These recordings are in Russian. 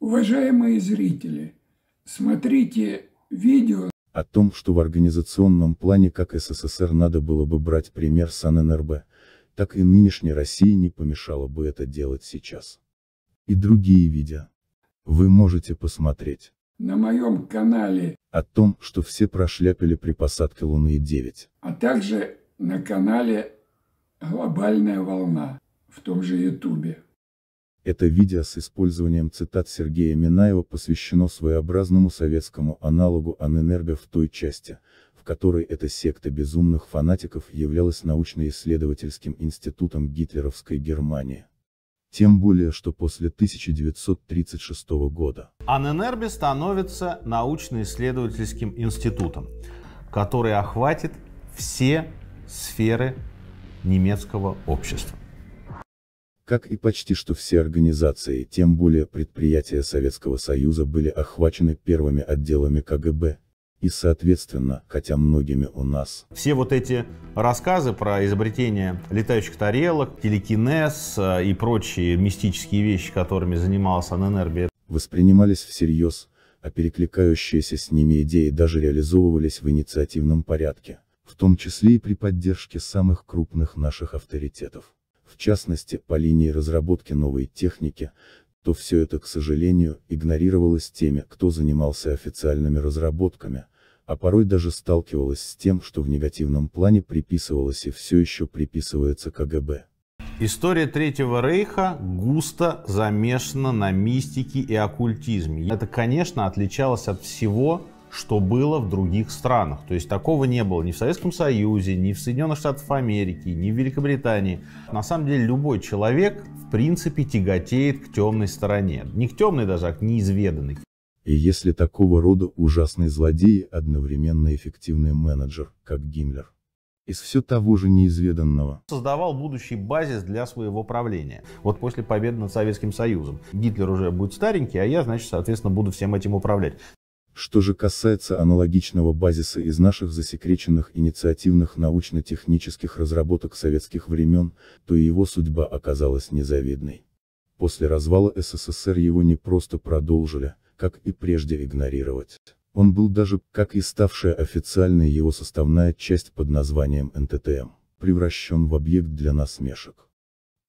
Уважаемые зрители, смотрите видео о том, что в организационном плане как СССР надо было бы брать пример с НРБ, так и нынешней России не помешало бы это делать сейчас. И другие видео. Вы можете посмотреть на моем канале о том, что все прошляпили при посадке Луны 9, а также на канале Глобальная волна в том же Ютубе. Это видео с использованием цитат Сергея Минаева посвящено своеобразному советскому аналогу Анэнерго в той части, в которой эта секта безумных фанатиков являлась научно-исследовательским институтом гитлеровской Германии. Тем более, что после 1936 года. Анэнербе становится научно-исследовательским институтом, который охватит все сферы немецкого общества. Как и почти что все организации, тем более предприятия Советского Союза были охвачены первыми отделами КГБ, и соответственно, хотя многими у нас. Все вот эти рассказы про изобретение летающих тарелок, телекинез э, и прочие мистические вещи, которыми занимался Ненербе, воспринимались всерьез, а перекликающиеся с ними идеи даже реализовывались в инициативном порядке, в том числе и при поддержке самых крупных наших авторитетов в частности, по линии разработки новой техники, то все это, к сожалению, игнорировалось теми, кто занимался официальными разработками, а порой даже сталкивалось с тем, что в негативном плане приписывалось и все еще приписывается КГБ. История Третьего Рейха густо замешана на мистике и оккультизме. Это, конечно, отличалось от всего, что было в других странах. То есть такого не было ни в Советском Союзе, ни в Соединенных Штатах Америки, ни в Великобритании. На самом деле любой человек, в принципе, тяготеет к темной стороне. Не к темной даже, а к неизведанной. И если такого рода ужасные злодеи одновременно эффективный менеджер, как Гиммлер, из все того же неизведанного. Создавал будущий базис для своего правления. Вот после победы над Советским Союзом. Гитлер уже будет старенький, а я, значит, соответственно, буду всем этим управлять. Что же касается аналогичного базиса из наших засекреченных инициативных научно-технических разработок советских времен, то и его судьба оказалась незавидной. После развала СССР его не просто продолжили, как и прежде игнорировать. Он был даже, как и ставшая официальной его составная часть под названием НТТМ, превращен в объект для насмешек.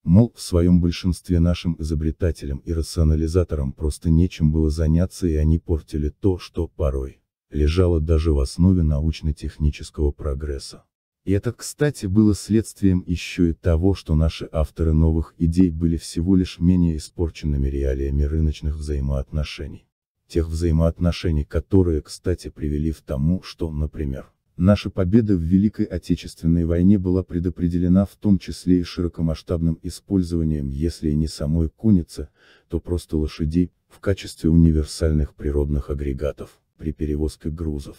Мол, в своем большинстве нашим изобретателям и рационализаторам просто нечем было заняться и они портили то, что порой лежало даже в основе научно-технического прогресса. И это, кстати, было следствием еще и того, что наши авторы новых идей были всего лишь менее испорченными реалиями рыночных взаимоотношений. Тех взаимоотношений, которые, кстати, привели к тому, что, например, Наша победа в Великой Отечественной войне была предопределена в том числе и широкомасштабным использованием, если и не самой конницы, то просто лошадей, в качестве универсальных природных агрегатов, при перевозке грузов.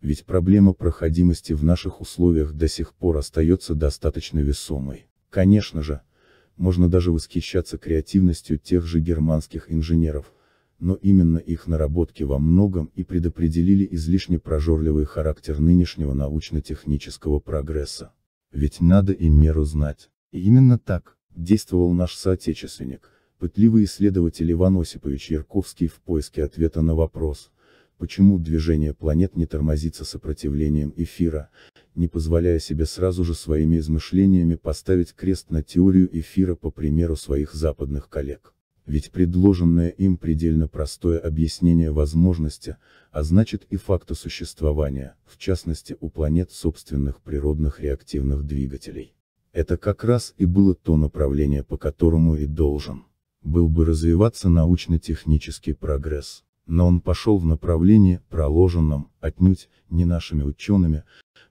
Ведь проблема проходимости в наших условиях до сих пор остается достаточно весомой. Конечно же, можно даже восхищаться креативностью тех же германских инженеров, но именно их наработки во многом и предопределили излишне прожорливый характер нынешнего научно-технического прогресса. Ведь надо и меру знать. И именно так, действовал наш соотечественник, пытливый исследователь Иван Осипович Ярковский в поиске ответа на вопрос, почему движение планет не тормозится сопротивлением эфира, не позволяя себе сразу же своими измышлениями поставить крест на теорию эфира по примеру своих западных коллег ведь предложенное им предельно простое объяснение возможности, а значит и факта существования, в частности у планет собственных природных реактивных двигателей. Это как раз и было то направление, по которому и должен был бы развиваться научно-технический прогресс, но он пошел в направлении, проложенном, отнюдь, не нашими учеными,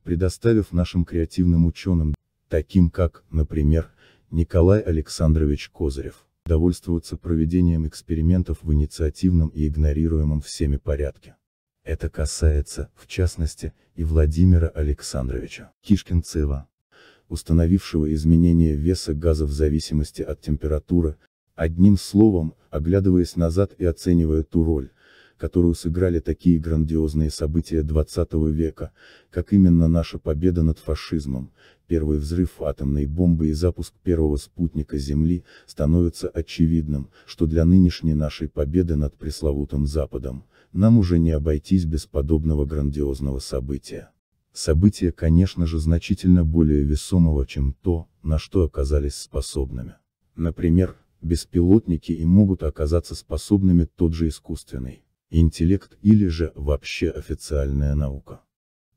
предоставив нашим креативным ученым, таким как, например, Николай Александрович Козырев довольствоваться проведением экспериментов в инициативном и игнорируемом всеми порядке. Это касается, в частности, и Владимира Александровича Кишкинцева, установившего изменение веса газа в зависимости от температуры, одним словом, оглядываясь назад и оценивая ту роль, которую сыграли такие грандиозные события 20 века, как именно наша победа над фашизмом, первый взрыв атомной бомбы и запуск первого спутника Земли, становится очевидным, что для нынешней нашей победы над пресловутым Западом, нам уже не обойтись без подобного грандиозного события. Событие, конечно же, значительно более весомого, чем то, на что оказались способными. Например, беспилотники и могут оказаться способными тот же искусственный интеллект или же вообще официальная наука.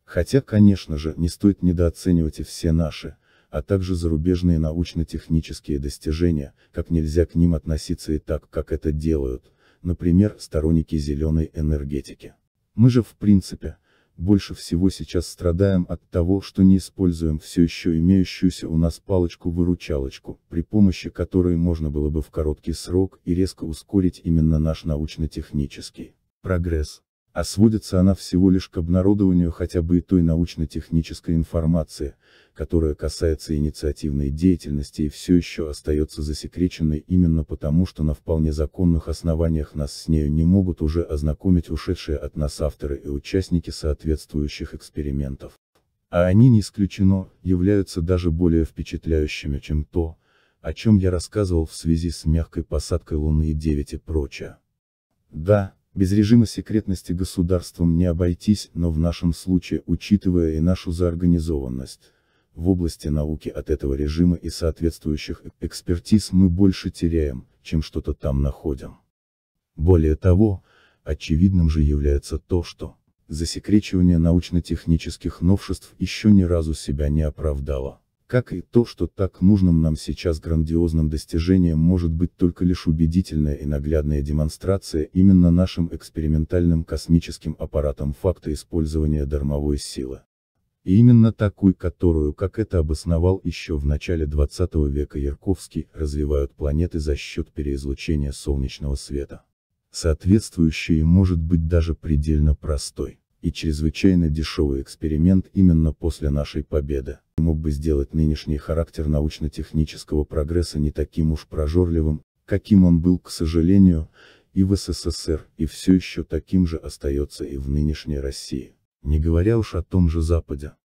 Хотя, конечно же, не стоит недооценивать и все наши, а также зарубежные научно-технические достижения, как нельзя к ним относиться и так, как это делают, например, сторонники зеленой энергетики. Мы же в принципе, больше всего сейчас страдаем от того, что не используем все еще имеющуюся у нас палочку-выручалочку, при помощи которой можно было бы в короткий срок и резко ускорить именно наш научно-технический прогресс, а сводится она всего лишь к обнародованию хотя бы и той научно-технической информации, которая касается инициативной деятельности и все еще остается засекреченной именно потому, что на вполне законных основаниях нас с нею не могут уже ознакомить ушедшие от нас авторы и участники соответствующих экспериментов. А они не исключено, являются даже более впечатляющими, чем то, о чем я рассказывал в связи с мягкой посадкой Луны и 9 и прочее. Да, без режима секретности государством не обойтись, но в нашем случае, учитывая и нашу заорганизованность, в области науки от этого режима и соответствующих экспертиз мы больше теряем, чем что-то там находим. Более того, очевидным же является то, что засекречивание научно-технических новшеств еще ни разу себя не оправдало как и то, что так нужным нам сейчас грандиозным достижением может быть только лишь убедительная и наглядная демонстрация именно нашим экспериментальным космическим аппаратом факта использования дармовой силы. И именно такой, которую, как это обосновал еще в начале 20 века Ярковский, развивают планеты за счет переизлучения солнечного света. соответствующий может быть даже предельно простой и чрезвычайно дешевый эксперимент именно после нашей победы, мог бы сделать нынешний характер научно-технического прогресса не таким уж прожорливым, каким он был, к сожалению, и в СССР, и все еще таким же остается и в нынешней России. Не говоря уж о том же Западе.